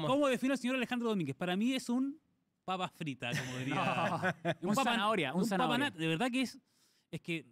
¿Cómo? defino al señor Alejandro Domínguez? Para mí es un papa frita, como diría. un, zanahoria, un, un zanahoria. de verdad que es. Es que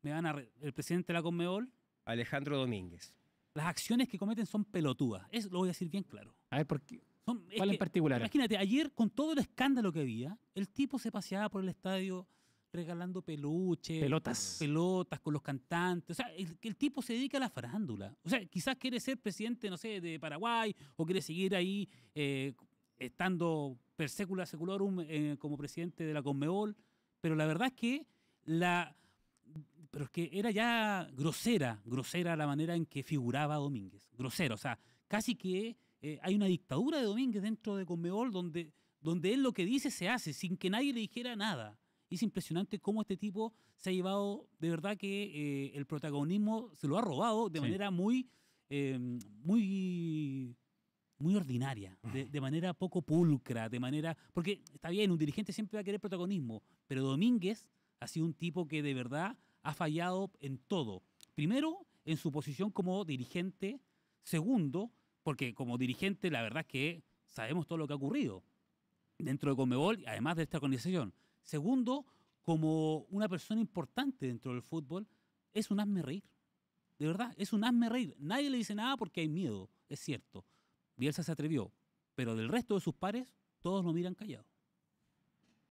me van a. el presidente de la Conmebol. Alejandro Domínguez. Las acciones que cometen son pelotudas. Eso lo voy a decir bien claro. A ver, ¿Cuál en particular? Imagínate, ayer con todo el escándalo que había, el tipo se paseaba por el estadio regalando peluches. Pelotas. Pelotas con los cantantes. O sea, el, tipo se dedica a la farándula. O sea, quizás quiere ser presidente, no sé, de Paraguay o quiere seguir ahí eh, estando per sécula secularum eh, como presidente de la Conmebol. Pero la verdad es que la. Pero que era ya grosera, grosera la manera en que figuraba Domínguez. Grosera, o sea, casi que eh, hay una dictadura de Domínguez dentro de Conmebol donde, donde él lo que dice se hace sin que nadie le dijera nada es impresionante cómo este tipo se ha llevado, de verdad que eh, el protagonismo se lo ha robado de manera eh, muy, muy, ordinaria, de, manera poco pulcra, de manera... Porque está bien, un dirigente siempre va a querer protagonismo, pero Domínguez ha sido un tipo que de verdad ha fallado en todo. Primero, en su posición como dirigente. Segundo, porque como dirigente la verdad es que sabemos todo lo que ha ocurrido dentro de Conmebol, además de esta organización. Segundo, como una persona importante dentro del fútbol, es un hazme reír. De verdad, es un hazme reír. Nadie le dice nada porque hay miedo, es cierto. Bielsa se atrevió, pero del resto de sus pares, todos lo miran callado.